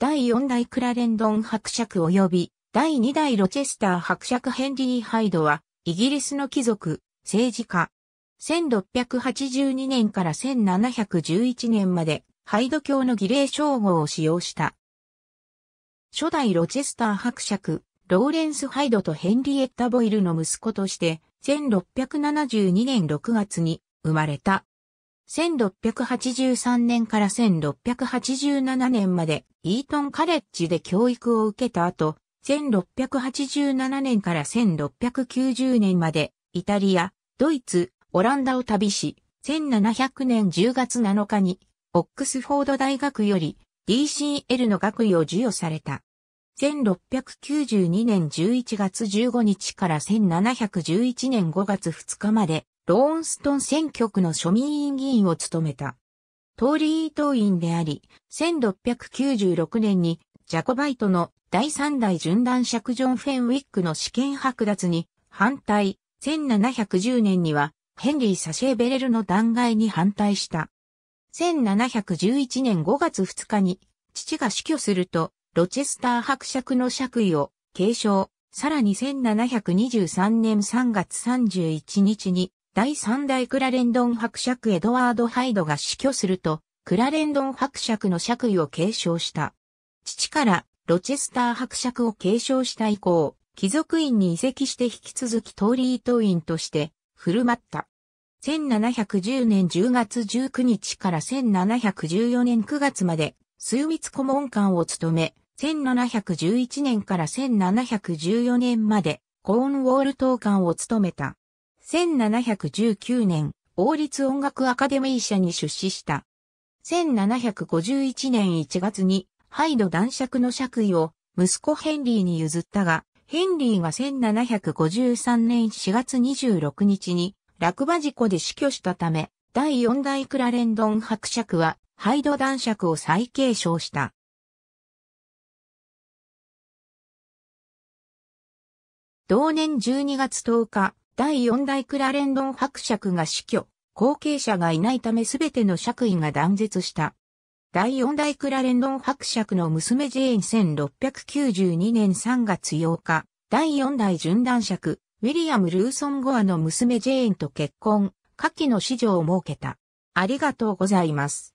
第4代クラレンドン伯爵及び第2代ロチェスター伯爵ヘンリー・ハイドは、イギリスの貴族、政治家。1682年から1711年まで、ハイド教の儀礼称号を使用した。初代ロチェスター伯爵、ローレンス・ハイドとヘンリエッタ・ボイルの息子として、1672年6月に生まれた。1683年から1687年までイートンカレッジで教育を受けた後、1687年から1690年までイタリア、ドイツ、オランダを旅し、1700年10月7日にオックスフォード大学より DCL の学位を授与された。1692年11月15日から1711年5月2日までローンストン選挙区の庶民院議員を務めた。通りー党員であり、1696年にジャコバイトの第3代順男尺ジョン・フェンウィックの試験剥奪に反対、1710年にはヘンリー・サシェベレルの弾劾に反対した。1711年5月2日に父が死去すると、ロチェスター伯爵の爵位を継承、さらに1723年3月31日に第3代クラレンドン伯爵エドワード・ハイドが死去すると、クラレンドン伯爵の爵位を継承した。父からロチェスター伯爵を継承した以降、貴族院に移籍して引き続きトーリー党員として振る舞った。1710年10月19日から1714年9月まで、数密顧問官を務め、1711年から1714年まで、コーンウォール党官を務めた。1719年、王立音楽アカデミー社に出資した。1751年1月に、ハイド男爵の爵位を息子ヘンリーに譲ったが、ヘンリーが1753年4月26日に落馬事故で死去したため、第4代クラレンドン伯爵はハイド男爵を再継承した。同年12月10日、第4代クラレンドン伯爵が死去、後継者がいないため全ての爵位が断絶した。第4代クラレンドン伯爵の娘ジェーン1692年3月8日、第4代準男爵、ウィリアム・ルーソン・ゴアの娘ジェーンと結婚、下記の子女を設けた。ありがとうございます。